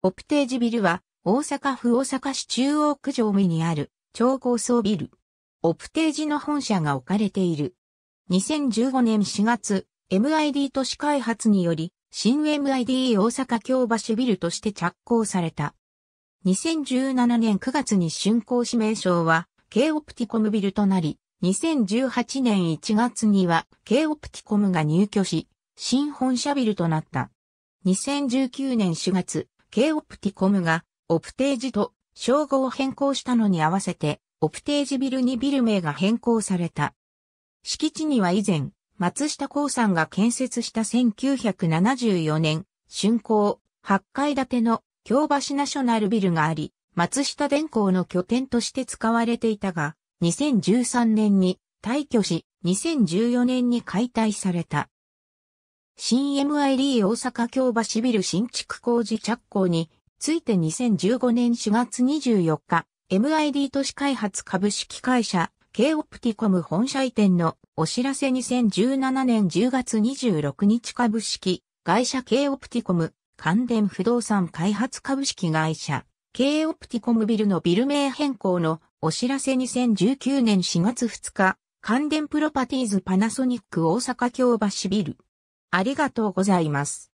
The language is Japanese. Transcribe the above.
オプテージビルは、大阪府大阪市中央区上目にある超高層ビル。オプテージの本社が置かれている。2015年4月、MID 都市開発により、新 MID 大阪京橋ビルとして着工された。2017年9月に竣工指名称は、K オプティコムビルとなり、2018年1月には、K オプティコムが入居し、新本社ビルとなった。2019年4月、K オプティコムが、オプテージと称号を変更したのに合わせて、オプテージビルにビル名が変更された。敷地には以前、松下幸さんが建設した1974年、竣工、8階建ての京橋ナショナルビルがあり、松下電工の拠点として使われていたが、2013年に退去し、2014年に解体された。新 MID 大阪京橋ビル新築工事着工について2015年4月24日、MID 都市開発株式会社、K オプティコム本社移転のお知らせ2017年10月26日株式会社 K オプティコム関電不動産開発株式会社 K オプティコムビルのビル名変更のお知らせ2019年4月2日関電プロパティーズパナソニック大阪京橋ビルありがとうございます。